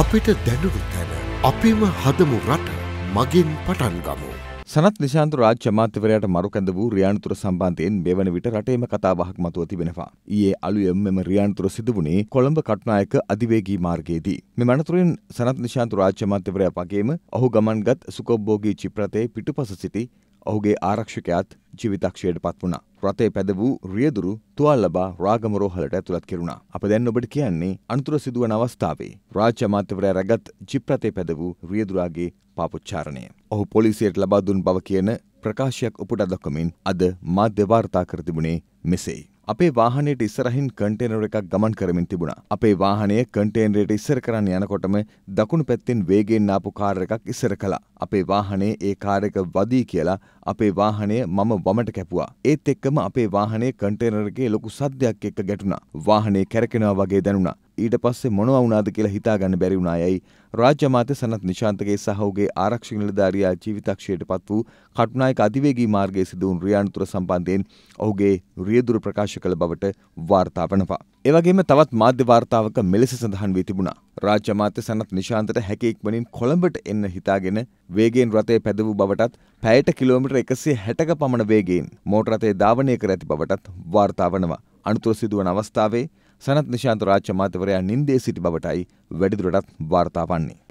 අපිට දැනුරු තැන අපිම හදමු රට මගින් පටන්ගමු. සනත් නිශාන්ත රාජ්‍ය මාත්‍යවරයට මරුකැඳ වූ රියාන්තුර සම්බන්ධයෙන් මෙවන විට රටේම කතාබහක් මතුව තිබෙනවා. ඊයේ අලුයම් මෙම රියාන්තුර සිදුවුණේ කොළඹ කට්නායක අධිවේගී මාර්ගයේදී. මෙම අනතුරෙන් සනත් නිශාන්ත රාජ්‍ය මාත්‍යවරයා වගේම ඔහු ගමන්ගත් සුකොබ්බෝගී චිප්‍රතේ පිටුපස සිටි ඔහුගේ ආරක්ෂකයාත් ජීවිතක්ෂයට පත් වුණ. රතේ පැදවූ රියදුරු තුවල් ලබා රාගමරෝහලට ඇතුළත් කෙරුණා. අප දැන් ඔබට කියන්නේ අනතුර සිදුවන අවස්ථාවේ රාජ්‍ය අමාත්‍යවරයා රැගත් ජිප්‍රතේ පැදවූ රියදුරාගේ පාපොච්චාරණය. ඔහු පොලිසියට ලබා දුන් බව කියන ප්‍රකාශයක් උපුටා දක්වමින් අද මාධ්‍ය වාර්තා කර තිබුණේ මෙසේයි. අපේ වාහනයට ඉස්සරහින් කන්ටේනර් එකක් ගමන් කරමින් තිබුණා. අපේ වාහනය කන්ටේනරයට ඉස්සර කරන්න යනකොටම දකුණු පැත්තෙන් වේගෙන් ආපු කාර් එකක් ඉස්සර කළා. අපේ වාහනේ ඒ කාර් එක වදී කියලා අපේ වාහනය මම වමට කැපුවා. ඒත් එක්කම අපේ වාහනේ කන්ටේනර් එකේ ලොකු සද්දයක් එක්ක ගැටුණා. වාහනේ කැරකෙනවා වගේ දැනුණා. ඊට පස්සේ මොනව වුණාද කියලා හිතාගන්න බැරි වුණ අයයි රාජ්‍ය මාත්‍ය සනත් නිශාන්තගේ සහ ඔහුගේ ආරක්ෂක නිලධාරියා ජීවිතක්ෂයට පත් වූ කටුනායක අධිවේගී මාර්ගයේ සිදු වුණු රියානුතුර සම්බන්ධයෙන් ඔහුගේ රියදුර ප්‍රකාශ කළ බවට වාර්තා වනවා. ඒ වගේම තවත් මාධ්‍ය වාර්තාවක මෙලෙස සඳහන් වී තිබුණා. රාජ්‍ය මාත්‍ය සනත් නිශාන්තට හැකි ඉක්මනින් කොළඹට එන්න හිතාගෙන වේගයෙන් රථය පැදවූ බවටත් පැයට කිලෝමීටර් 160ක පමණ වේගයෙන් මෝටර් රථය ධාවනය කර ඇති බවටත් වාර්තා වනවා. අනුතුර සිදුවන අවස්ථාවේ සනත් නිශාන්ත රාජ්‍ය මාතවරයා නින්දේ සිටි බවටයි වැඩිදුරටත් වාර්තා වන්නේ.